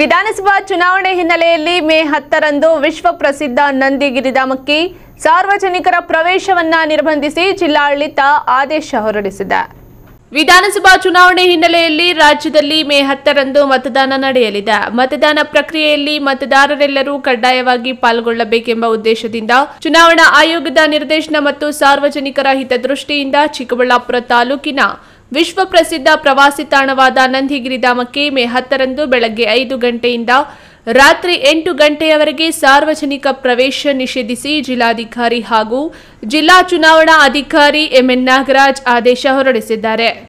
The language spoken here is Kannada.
ವಿಧಾನಸಭಾ ಚುನಾವಣೆ ಹಿನ್ನೆಲೆಯಲ್ಲಿ ಮೇ ಹತ್ತರಂದು ವಿಶ್ವ ಪ್ರಸಿದ್ಧ ನಂದಿಗಿರಿಧಾಮಕ್ಕೆ ಸಾರ್ವಜನಿಕರ ಪ್ರವೇಶವನ್ನ ನಿರ್ಬಂಧಿಸಿ ಜಿಲ್ಲಾಡಳಿತ ಆದೇಶ ಹೊರಡಿಸಿದೆ ವಿಧಾನಸಭಾ ಚುನಾವಣೆ ಹಿನ್ನೆಲೆಯಲ್ಲಿ ರಾಜ್ಯದಲ್ಲಿ ಮೇ ಹತ್ತರಂದು ಮತದಾನ ನಡೆಯಲಿದೆ ಮತದಾನ ಪ್ರಕ್ರಿಯೆಯಲ್ಲಿ ಮತದಾರರೆಲ್ಲರೂ ಕಡ್ಡಾಯವಾಗಿ ಪಾಲ್ಗೊಳ್ಳಬೇಕೆಂಬ ಉದ್ದೇಶದಿಂದ ಚುನಾವಣಾ ಆಯೋಗದ ನಿರ್ದೇಶನ ಮತ್ತು ಸಾರ್ವಜನಿಕರ ಹಿತದೃಷ್ಟಿಯಿಂದ ಚಿಕ್ಕಬಳ್ಳಾಪುರ ತಾಲೂಕಿನ ವಿಶ್ವ ಪ್ರಸಿದ್ಧ ಪ್ರವಾಸಿ ತಾಣವಾದ ನಂದಿಗಿರಿ ಧಾಮಕ್ಕೆ ಮೇ ಹತ್ತರಂದು ಬೆಳಗ್ಗೆ ಐದು ಗಂಟೆಯಿಂದ ರಾತ್ರಿ ಎಂಟು ಗಂಟೆಯವರೆಗೆ ಸಾರ್ವಜನಿಕ ಪ್ರವೇಶ ನಿಷೇಧಿಸಿ ಜಿಲ್ಲಾಧಿಕಾರಿ ಹಾಗೂ ಜಿಲ್ಲಾ ಚುನಾವಣಾ ಅಧಿಕಾರಿ ಎಂಎನ್ ನಾಗರಾಜ್ ಆದೇಶ ಹೊರಡಿಸಿದ್ದಾರೆ